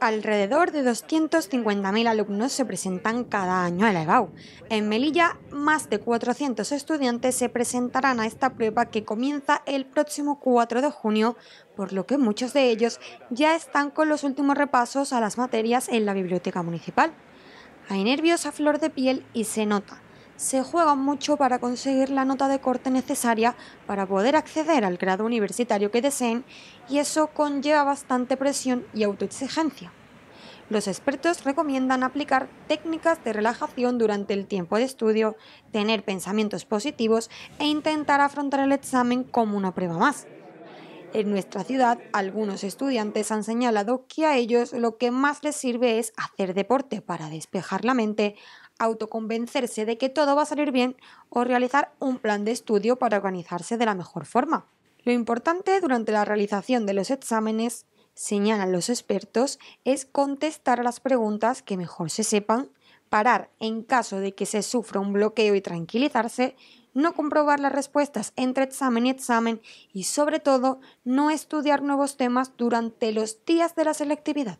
Alrededor de 250.000 alumnos se presentan cada año a la EBAU. En Melilla, más de 400 estudiantes se presentarán a esta prueba que comienza el próximo 4 de junio, por lo que muchos de ellos ya están con los últimos repasos a las materias en la biblioteca municipal. Hay nervios a flor de piel y se nota se juegan mucho para conseguir la nota de corte necesaria para poder acceder al grado universitario que deseen y eso conlleva bastante presión y autoexigencia. Los expertos recomiendan aplicar técnicas de relajación durante el tiempo de estudio, tener pensamientos positivos e intentar afrontar el examen como una prueba más. En nuestra ciudad, algunos estudiantes han señalado que a ellos lo que más les sirve es hacer deporte para despejar la mente, autoconvencerse de que todo va a salir bien o realizar un plan de estudio para organizarse de la mejor forma. Lo importante durante la realización de los exámenes, señalan los expertos, es contestar las preguntas que mejor se sepan, parar en caso de que se sufra un bloqueo y tranquilizarse, no comprobar las respuestas entre examen y examen y sobre todo no estudiar nuevos temas durante los días de la selectividad.